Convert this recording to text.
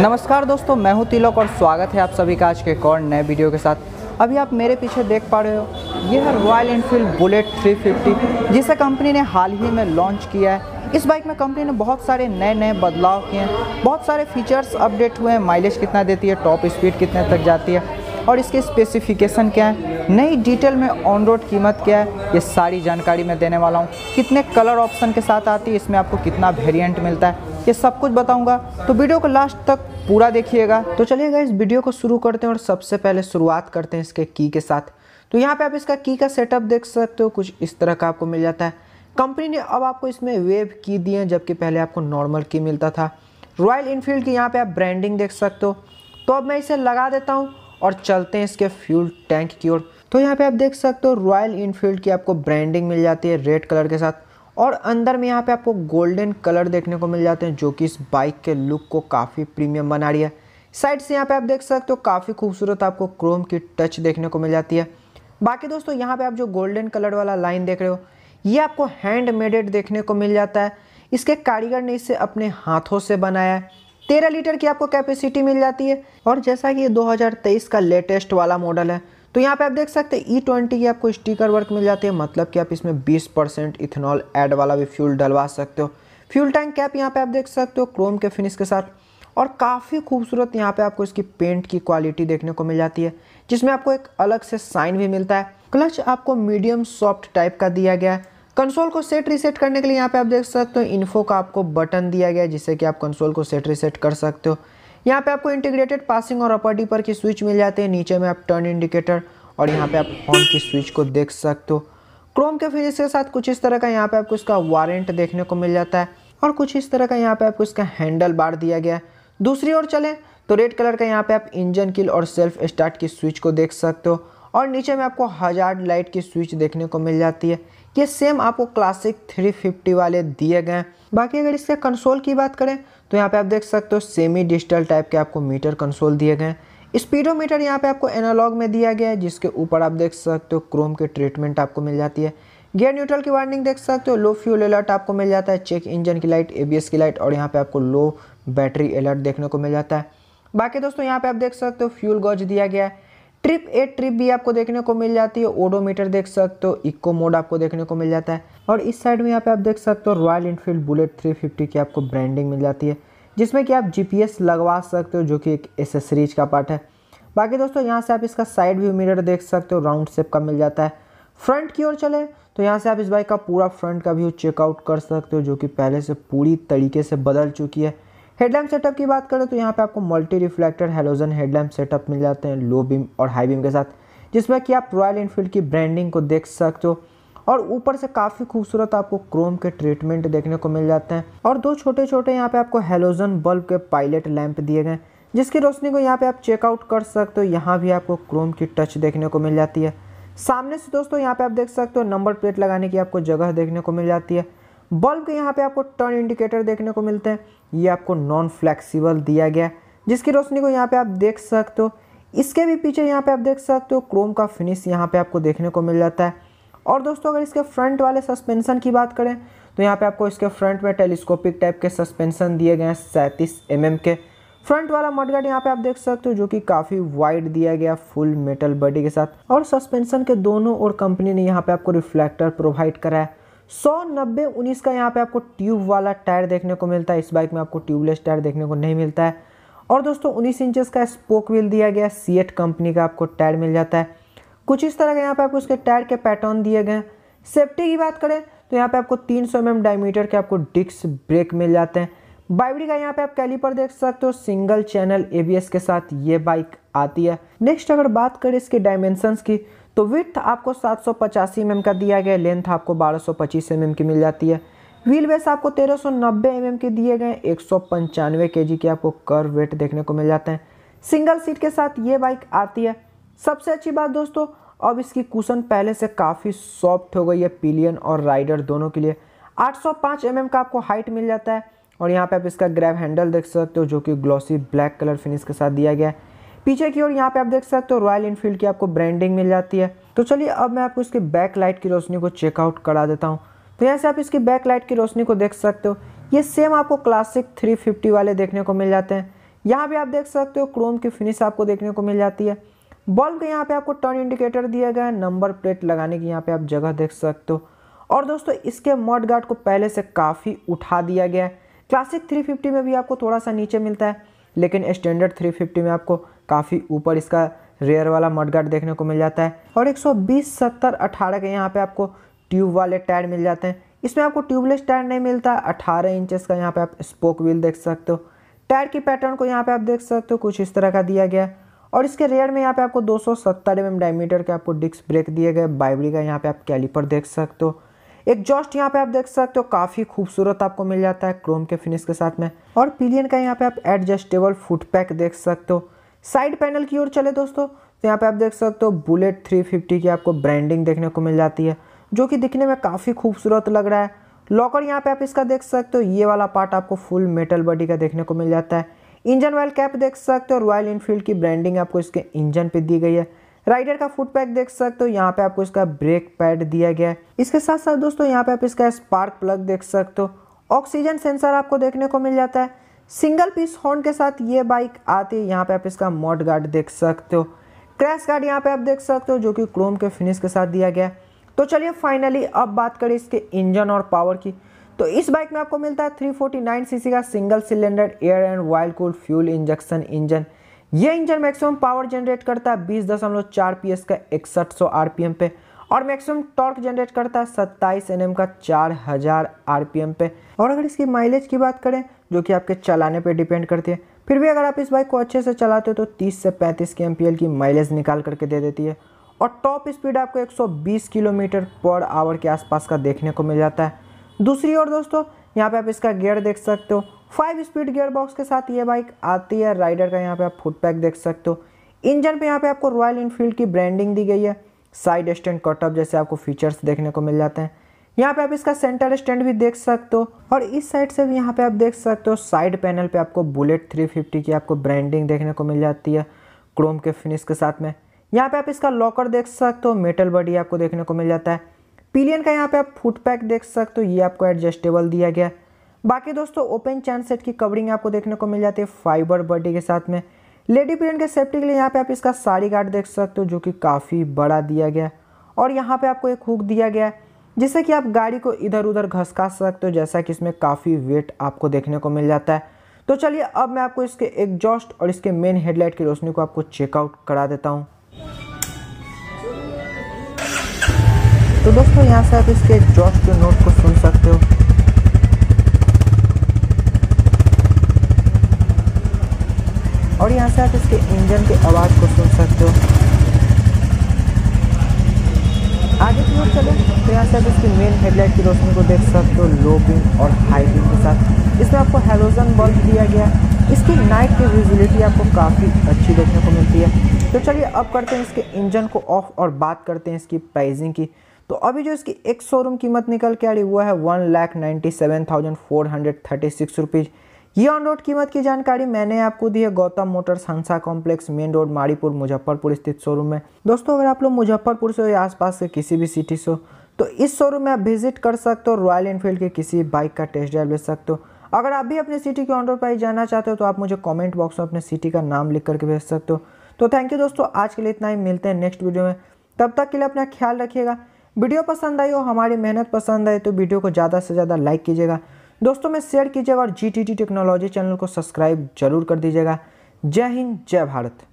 नमस्कार दोस्तों मैं हूं तिलक और स्वागत है आप सभी का आज के एक और नए वीडियो के साथ अभी आप मेरे पीछे देख पा रहे हो यह है रॉयल इनफील्ड बुलेट 350 जिसे कंपनी ने हाल ही में लॉन्च किया है इस बाइक में कंपनी ने बहुत सारे नए नए बदलाव किए हैं बहुत सारे फीचर्स अपडेट हुए हैं माइलेज कितना देती है टॉप स्पीड कितने तक जाती है और इसके स्पेसिफिकेशन क्या है नई डिटेल में ऑन रोड कीमत क्या है ये सारी जानकारी मैं देने वाला हूँ कितने कलर ऑप्शन के साथ आती है इसमें आपको कितना वेरिएंट मिलता है ये सब कुछ बताऊंगा तो वीडियो को लास्ट तक पूरा देखिएगा तो चलिएगा इस वीडियो को शुरू करते हैं और सबसे पहले शुरुआत करते हैं इसके की के साथ तो यहाँ पे आप इसका की का सेटअप देख सकते हो कुछ इस तरह का आपको मिल जाता है कंपनी ने अब आपको इसमें वेब की दी है जबकि पहले आपको नॉर्मल की मिलता था रॉयल इनफील्ड की यहाँ पे आप ब्रांडिंग देख सकते हो तो अब मैं इसे लगा देता हूँ और चलते हैं इसके फ्यूल टैंक की ओर तो यहाँ पे आप देख सकते हो रॉयल इनफील्ड की आपको ब्रांडिंग मिल जाती है रेड कलर के साथ और अंदर में यहाँ पे आपको गोल्डन कलर देखने को मिल जाते हैं जो कि इस बाइक के लुक को काफ़ी प्रीमियम बना रही है साइड से यहाँ पे आप देख सकते हो काफ़ी खूबसूरत आपको क्रोम की टच देखने को मिल जाती है बाकी दोस्तों यहाँ पे आप जो गोल्डन कलर वाला लाइन देख रहे हो ये आपको हैंड देखने को मिल जाता है इसके कारीगर ने इसे अपने हाथों से बनाया है तेरह लीटर की आपको कैपेसिटी मिल जाती है और जैसा कि ये 2023 का लेटेस्ट वाला मॉडल है तो यहाँ पे आप देख सकते हैं ई e ट्वेंटी की आपको स्टिकर वर्क मिल जाती है मतलब कि आप इसमें 20 परसेंट इथेनॉल एड वाला भी फ्यूल डलवा सकते हो फ्यूल टैंक कैप यहाँ पे आप देख सकते हो क्रोम के फिनिश के साथ और काफ़ी खूबसूरत यहाँ पे आपको इसकी पेंट की क्वालिटी देखने को मिल जाती है जिसमें आपको एक अलग से साइन भी मिलता है क्लच आपको मीडियम सॉफ्ट टाइप का दिया गया है कंसोल को सेट रीसेट करने के लिए यहाँ पे आप देख सकते हो इन्फो का आपको बटन दिया गया है जिससे कि आप कंसोल को सेट रीसेट कर सकते हो यहाँ पे आपको इंटीग्रेटेड पासिंग और अपर डीपर की स्विच मिल जाते हैं नीचे में आप टर्न इंडिकेटर और यहाँ पे आप हॉर्न की स्विच को देख सकते हो क्रोम के फिनिश के साथ कुछ इस तरह का यहाँ पे आपको इसका वारंट देखने को मिल जाता है और कुछ इस तरह का यहाँ पे आपको इसका हैंडल बार दिया गया है दूसरी ओर चले तो रेड कलर का यहाँ पे आप इंजन किल और सेल्फ स्टार्ट की स्विच को देख सकते हो और नीचे में आपको हजार लाइट की स्विच देखने को मिल जाती है ये सेम आपको क्लासिक 350 वाले दिए गए हैं बाकी अगर इसके कंसोल की बात करें तो यहाँ पे आप देख सकते हो सेमी डिजिटल टाइप के आपको मीटर कंसोल दिए गए स्पीडोमीटर यहाँ पे आपको एनालॉग में दिया गया है जिसके ऊपर आप देख सकते हो क्रोम के ट्रीटमेंट आपको मिल जाती है गियर न्यूट्रल की वार्निंग देख सकते हो लो फ्यूल अलर्ट आपको मिल जाता है चेक इंजन की लाइट एबीएस की लाइट और यहाँ पे आपको लो बैटरी अलर्ट देखने को मिल जाता है बाकी दोस्तों यहाँ पे आप देख सकते हो फ्यूल गॉज दिया गया है ट्रिप ए ट्रिप भी आपको देखने को मिल जाती है ओडोमीटर देख सकते हो इको मोड आपको देखने को मिल जाता है और इस साइड में यहाँ पे आप देख सकते हो रॉयल इनफील्ड बुलेट 350 की आपको ब्रांडिंग मिल जाती है जिसमें कि आप जीपीएस लगवा सकते हो जो कि एक एसेसरीज का पार्ट है बाकी दोस्तों यहाँ से आप इसका साइड व्यू मिरर देख सकते हो राउंड शेप का मिल जाता है फ्रंट की ओर चले तो यहाँ से आप इस बाइक का पूरा फ्रंट का व्यू चेकआउट कर सकते हो जो कि पहले से पूरी तरीके से बदल चुकी है हेडलैम्प सेटअप की बात करें तो यहाँ पे आपको multi reflector halogen headlamp setup मिल जाते हैं लो बीम और हाई बीम के साथ जिसमें कि आप रॉयल इनफील्ड की ब्रांडिंग को देख सकते हो और ऊपर से काफ़ी खूबसूरत आपको क्रोम के ट्रीटमेंट देखने को मिल जाते हैं और दो छोटे छोटे यहाँ पे आपको हेलोजन बल्ब के पायलट लैंप दिए गए जिसकी रोशनी को यहाँ पे आप चेकआउट कर सकते हो यहाँ भी आपको क्रोम की टच देखने को मिल जाती है सामने से दोस्तों यहाँ पे आप देख सकते हो नंबर प्लेट लगाने की आपको जगह देखने को मिल जाती है बल्ब के यहाँ पे आपको टर्न इंडिकेटर देखने को मिलते हैं ये आपको नॉन फ्लैक्सीबल दिया गया जिसकी रोशनी को यहाँ पे आप देख सकते हो इसके भी पीछे यहाँ पे आप देख सकते हो क्रोम का फिनिश यहाँ पे आपको देखने को मिल जाता है और दोस्तों अगर इसके फ्रंट वाले सस्पेंसन की बात करें तो यहाँ पे आपको इसके फ्रंट में टेलीस्कोपिक टाइप के सस्पेंसन दिए गए हैं सैंतीस एम mm के फ्रंट वाला मडगार्ड यहाँ पे आप देख सकते हो जो कि काफ़ी वाइड दिया गया फुल मेटल बॉडी के साथ और सस्पेंशन के दोनों ओर कंपनी ने यहाँ पे आपको रिफ्लेक्टर प्रोवाइड कराया सौ नब्बे उन्नीस का यहाँ पे आपको ट्यूब वाला टायर देखने को मिलता है इस बाइक में आपको ट्यूबलेस टायर देखने को नहीं मिलता है और दोस्तों उन्नीस इंचज का स्पोक व्हील दिया गया सी एट कंपनी का आपको टायर मिल जाता है कुछ इस तरह का यहाँ पे आपको उसके टायर के पैटर्न दिए गए सेफ्टी की बात करें तो यहाँ पे आपको तीन सौ mm डायमीटर के आपको डिक्स ब्रेक मिल जाते हैं बाइबड़ी का यहाँ पे आप कैलीपर देख सकते हो सिंगल चैनल एबीएस के साथ ये बाइक आती है नेक्स्ट अगर बात करें इसके डायमेंशंस की तो विथ आपको सात सौ पचासी एम mm का दिया गया लेंथ आपको बारह सौ पच्चीस एम mm की मिल जाती है व्हील बेस आपको तेरह सौ नब्बे एम mm के दिए गए एक सौ पंचानवे के जी के आपको कर वेट देखने को मिल जाते हैं सिंगल सीट के साथ ये बाइक आती है सबसे अच्छी बात दोस्तों अब इसकी कुशन पहले से काफ़ी सॉफ्ट हो गई है पिलियन और राइडर दोनों के लिए 805 सौ mm का आपको हाइट मिल जाता है और यहाँ पे आप इसका ग्रैब हैंडल देख सकते हो जो कि ग्लॉसी ब्लैक कलर फिनिश के साथ दिया गया है पीछे की ओर यहाँ पे आप देख सकते हो रॉयल इनफील्ड की आपको ब्रांडिंग मिल जाती है तो चलिए अब मैं आपको इसके बैक लाइट की रोशनी को चेकआउट करा देता हूँ तो यहाँ से आप इसकी बैक लाइट की रोशनी को देख सकते हो ये सेम आपको क्लासिक 350 वाले देखने को मिल जाते हैं यहाँ भी आप देख सकते हो क्रोम की फिनिश आपको देखने को मिल जाती है बल्ब के यहाँ पे आपको टर्न इंडिकेटर दिया गया है नंबर प्लेट लगाने की यहाँ पे आप जगह देख सकते हो और दोस्तों इसके मॉड गार्ड को पहले से काफ़ी उठा दिया गया है क्लासिक 350 में भी आपको थोड़ा सा नीचे मिलता है लेकिन स्टैंडर्ड 350 में आपको काफ़ी ऊपर इसका रेयर वाला मडगार्ड देखने को मिल जाता है और 120 70 18 के यहाँ पे आपको ट्यूब वाले टायर मिल जाते हैं इसमें आपको ट्यूबलेस टायर नहीं मिलता 18 इंचेस का यहाँ पे आप स्पोक व्हील देख सकते हो टायर की पैटर्न को यहाँ पे आप देख सकते हो कुछ इस तरह का दिया गया और इसके रेयर में यहाँ पे आपको दो सौ एम डायमीटर mm के आपको डिस्क ब्रेक दिए गए बाइबरी का यहाँ पे आप कैलीपर देख सकते हो एग्जॉस्ट यहाँ पे आप देख सकते हो काफ़ी खूबसूरत आपको मिल जाता है क्रोम के फिनिश के साथ में और पिलियन का यहाँ पे आप एडजस्टेबल फुट पैक देख सकते हो साइड पैनल की ओर चले दोस्तों तो यहाँ पे आप देख सकते हो बुलेट 350 की आपको ब्रांडिंग देखने को मिल जाती है जो कि दिखने में काफ़ी खूबसूरत लग रहा है लॉकर यहाँ पे आप इसका देख सकते हो ये वाला पार्ट आपको फुल मेटल बॉडी का देखने को मिल जाता है इंजन ऑयल कैप देख सकते हो रॉयल इनफील्ड की ब्रांडिंग आपको इसके इंजन पे दी गई है राइडर का फुट पैक देख सकते हो यहाँ पे आपको इसका ब्रेक पैड दिया गया है इसके साथ साथ दोस्तों यहाँ पे आप इसका स्पार्क प्लग देख सकते हो ऑक्सीजन सेंसर आपको देखने को मिल जाता है सिंगल पीस हॉर्न के साथ ये बाइक आती है यहाँ पे आप इसका मॉड गार्ड देख सकते हो क्रैश गार्ड यहाँ पे आप देख सकते हो जो कि क्रोम के फिनिश के साथ दिया गया है तो चलिए फाइनली अब बात करें इसके इंजन और पावर की तो इस बाइक में आपको मिलता है 349 सीसी का single cylinder air and wild cool fuel injection engine ये इंजन मैक्सिमम पावर जनरेट करता है बीस दशमलव का इकसठ सौ पे और मैक्सिमम टॉर्क जनरेट करता है सत्ताईस एन का चार हज़ार आर पे और अगर इसकी माइलेज की बात करें जो कि आपके चलाने पर डिपेंड करती है फिर भी अगर आप इस बाइक को अच्छे से चलाते हो तो 30 से 35 के एम की माइलेज निकाल करके दे देती है और टॉप स्पीड आपको 120 किलोमीटर पर आवर के आसपास का देखने को मिल जाता है दूसरी ओर दोस्तों यहाँ पर आप इसका गियर देख सकते हो फाइव स्पीड गियर बॉक्स के साथ ये बाइक आती है राइडर का यहाँ पर आप फुटपैक देख सकते हो इंजन पर यहाँ पर आपको रॉयल इनफील्ड की ब्रांडिंग दी गई है साइड स्टैंड कटअप जैसे आपको फीचर्स देखने को मिल जाते हैं यहाँ पे आप इसका सेंटर स्टैंड भी देख सकते हो और इस साइड से भी यहाँ पे आप देख सकते हो साइड पैनल पे आपको बुलेट 350 की आपको ब्रांडिंग देखने को मिल जाती है क्रोम के फिनिश के साथ में यहाँ पे आप इसका लॉकर देख सकते हो मेटल बॉडी आपको देखने को मिल जाता है पिलियन का यहाँ पे आप फुट पैक देख सकते हो ये आपको एडजस्टेबल दिया गया बाकी दोस्तों ओपन चैन सेट की कवरिंग आपको देखने को मिल जाती है फाइबर बॉडी के साथ में लेडी पिलियन के सेफ्टी के लिए यहाँ पे आप इसका साड़ी गार्ड देख सकते हो जो कि काफ़ी बड़ा दिया गया है और यहाँ पे आपको एक हुक दिया गया है जिससे कि आप गाड़ी को इधर उधर घसका सकते हो जैसा कि इसमें काफ़ी वेट आपको देखने को मिल जाता है तो चलिए अब मैं आपको इसके एग्जॉस्ट और इसके मेन हेडलाइट की रोशनी को आपको चेकआउट करा देता हूँ तो दोस्तों यहाँ से आप इसके एग्जॉस्ट के नोट को सुन सकते हो साथ इसके इंजन के आवाज़ को सुन सकते हो आगे की ओर चले तो यहाँ से आप इसकी मेन हेडलाइट की रोशनी को देख सकते हो लो बीम और हाई बीम के साथ इसमें आपको हेलोजन बल्ब दिया गया इसकी नाइट की विजिबिलिटी आपको काफ़ी अच्छी देखने को मिलती है तो चलिए अब करते हैं इसके इंजन को ऑफ और बात करते हैं इसकी प्राइसिंग की तो अभी जो इसकी एक शोरूम कीमत निकल के आ रही हुआ है one lakh ninety seven thousand four hundred thirty six rupees ये ऑन रोड कीमत की जानकारी मैंने आपको दी है Gautam Motors Hansa complex main road Madipur Muzaffarpur स्थित शोरूम में दोस्तों अगर आप लोग मुजफ्फरपुर से हो या आसपास के किसी भी सिटी से हो तो इस शोरूम में आप विजिट कर सकते हो रॉयल इनफील्ड के किसी बाइक का टेस्ट ड्राइव ले सकते हो अगर आप भी अपने सिटी के ऑन रोड प्राइस जानना चाहते हो तो आप मुझे कॉमेंट बॉक्स में अपने सिटी का नाम लिख करके भेज सकते हो तो थैंक यू दोस्तों आज के लिए इतना ही मिलते हैं नेक्स्ट वीडियो में तब तक के लिए अपना ख्याल रखिएगा वीडियो पसंद आई हो हमारी मेहनत पसंद आई तो वीडियो को ज़्यादा से ज़्यादा लाइक कीजिएगा दोस्तों में शेयर कीजिएगा और जी टेक्नोलॉजी चैनल को सब्सक्राइब जरूर कर दीजिएगा जय हिंद जय भारत